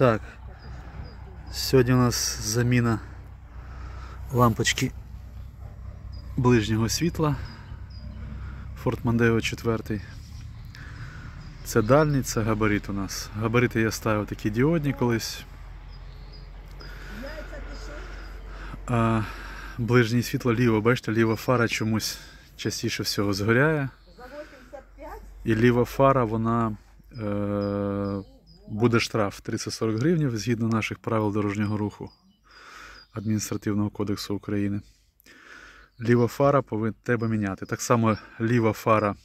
Так, сьогодні у нас заміна лампочки ближнього світла Ford Mondeo 4. Це дальній, це габарит у нас. Габарити я ставив такі діодні колись. А Ближнє світло ліво, бачите, ліва фара чомусь частіше всього згоряє. І ліва фара, вона. Е буде штраф 340 40 гривнів згідно наших правил дорожнього руху Адміністративного кодексу України. Ліва фара повинна треба міняти. Так само ліва фара,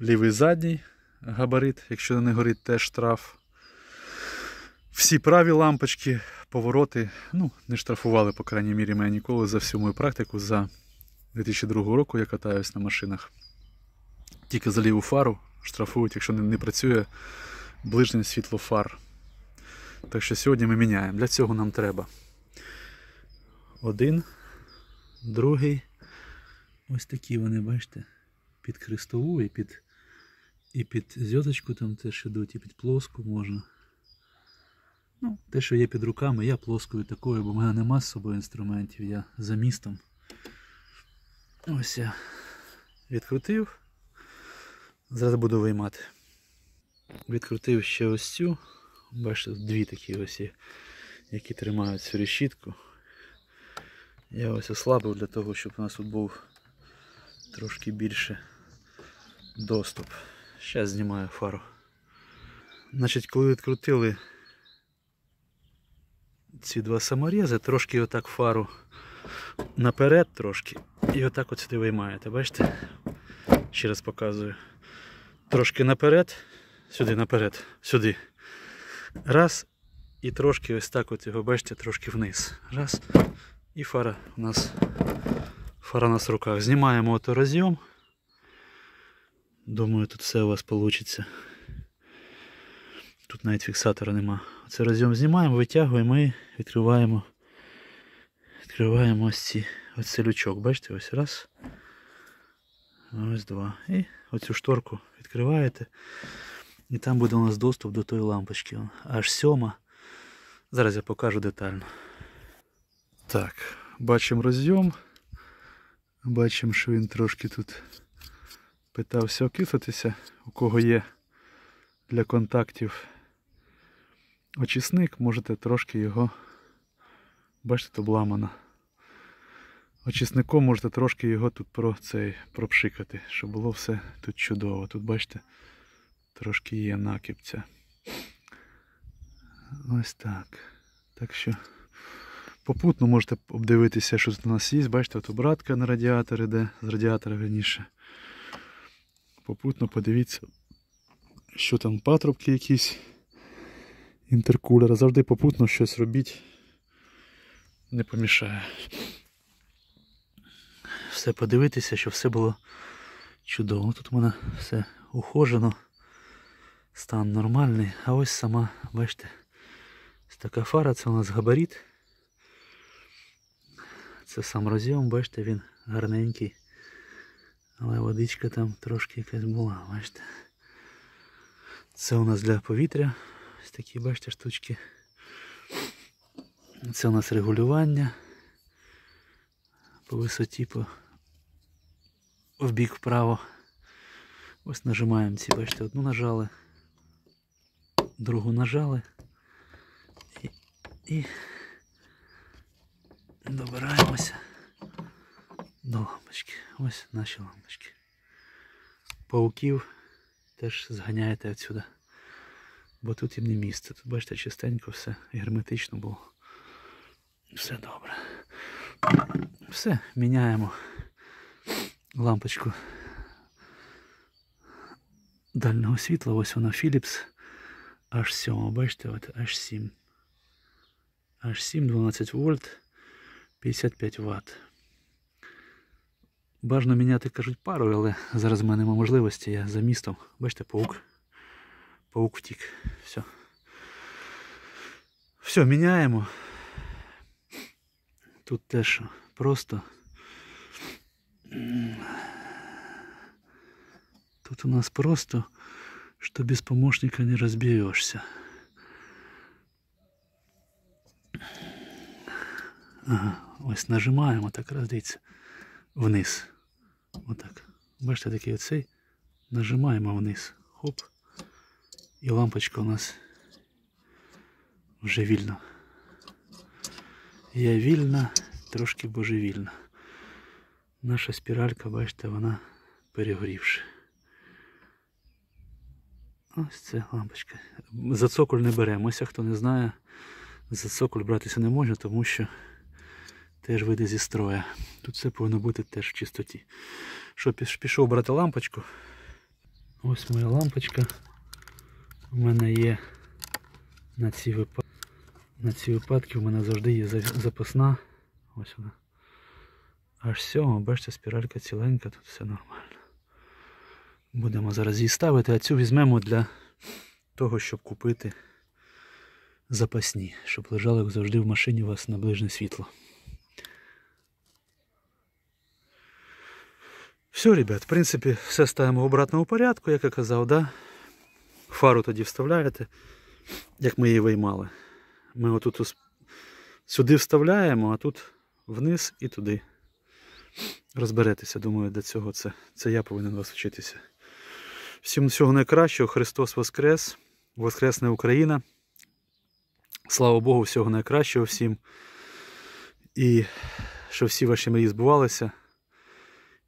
лівий задній габарит, якщо не горить, теж штраф. Всі праві лампочки, повороти ну, не штрафували, по крайній мірі, мене ніколи за всю мою практику за 2002 року я катаюсь на машинах. Тільки за ліву фару штрафують, якщо не, не працює ближнім світлофар. Так що сьогодні ми міняємо. Для цього нам треба один, другий. Ось такі вони, бачите, під крестову і під і під зйоточку там теж ідуть, і під плоску можна. Ну, Те, що є під руками, я плоскою такою, бо в мене нема з собою інструментів, я за містом. Ось я відкрутив. Зараз буду виймати. Відкрутив ще ось цю. Бачите, дві такі ось, які тримають цю решітку. Я ось ослабив для того, щоб у нас тут був трошки більше доступ. Зараз знімаю фару. Значить, Коли відкрутили ці два саморізи, трошки отак фару наперед трошки і отак от сюди виймаєте. Бачите? Ще раз показую. Трошки наперед. Сюди наперед, сюди. Раз. І трошки ось так от його, бачите, трошки вниз. Раз. І фара у нас фара у нас в руках. Знімаємо оторозйом. Думаю, тут все у вас вийде. Тут навіть фіксатора нема. Це розйом знімаємо, витягуємо і відкриваємо відкриваємо ось ці ось цей лючок. Бачите, ось раз. Ось два. І оцю шторку відкриваєте. І там буде у нас доступ до тої лампочки. Аж сьома. Зараз я покажу детально. Так, бачимо розйом. Бачимо, що він трошки тут питався окисатися, у кого є для контактів очисник, можете трошки його... Бачите, тут обламано. Очисником можете трошки його тут про цей пропшикати, щоб було все тут чудово. Тут бачите трошки є накипця. Ось так. Так що попутно можете обдивитися, що тут у нас є. Бачите, от обратка на радіатор іде, з радіатора верніше. Попутно подивіться, що там патрубки якісь інтеркулери Завжди попутно щось робіть. Не помішає. Все подивитися, щоб все було чудово. Тут у мене все ухожено стан нормальний. А ось сама, бачите, така фара, це у нас габарит. Це сам розйом, бачите, він гарненький. Але водичка там трошки якась була, бачите. Це у нас для повітря. Ось такі, бачите, штучки. Це у нас регулювання по висоті по в бік вправо. Ось нажимаємо ці, бачите, одну нажали другу нажали і, і добираємося до лампочки. Ось наші лампочки. Пауків теж зганяєте відсюди, бо тут їм не місце. Тут бачите, чистенько все герметично було. Все добре. Все, міняємо лампочку дальнього світла. Ось вона Philips H7, бачите, от H7. H7, 12 вольт, 55 Вт. Бажано міняти, кажуть, пару, але зараз в мене немає можливості, я за містом. Бачите, паук. Паук втік. Все. Все, міняємо. Тут теж просто. Тут у нас просто что без помощника не разберешься. Ага, ось нажимаємо так, раз дивіться, вниз. так. Бачите, такий оцей. Нажимаємо вниз. Хоп. І лампочка у нас вже вільна. Я вільна, трошки божевільна. Наша спіралька, бачите, вона перегорівши. Ось це лампочка. За цоколь не беремося, хто не знає, за цоколь братися не можна, тому що теж вийде зі строя. Тут все повинно бути теж в чистоті. Що пішов брати лампочку? Ось моя лампочка. У мене є на ці випадки. На ці випадки у мене завжди є запасна. Ось вона. Аж сьомо, бачите, спіралька ціленька, тут все нормально. Будемо зараз її ставити, а цю візьмемо для того, щоб купити запасні, щоб лежали завжди в машині у вас наближне світло. Все, ребят, в принципі, все ставимо в обратному порядку, як я казав, да? фару тоді вставляєте, як ми її виймали. Ми отут сюди вставляємо, а тут вниз і туди. Розберетеся, думаю, до цього це, це я повинен вас вчитися. Всім всього найкращого. Христос Воскрес, Воскресна Україна. Слава Богу, всього найкращого всім. І що всі ваші мрії збувалися.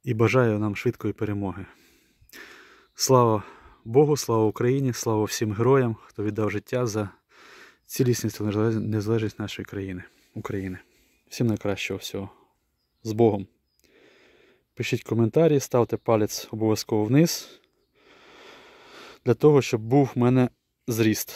І бажаю нам швидкої перемоги. Слава Богу, слава Україні, слава всім героям, хто віддав життя за цілісність та незалежність нашої країни України. Всім найкращого всього. З Богом. Пишіть коментарі, ставте палець обов'язково вниз для того, щоб був в мене зріст.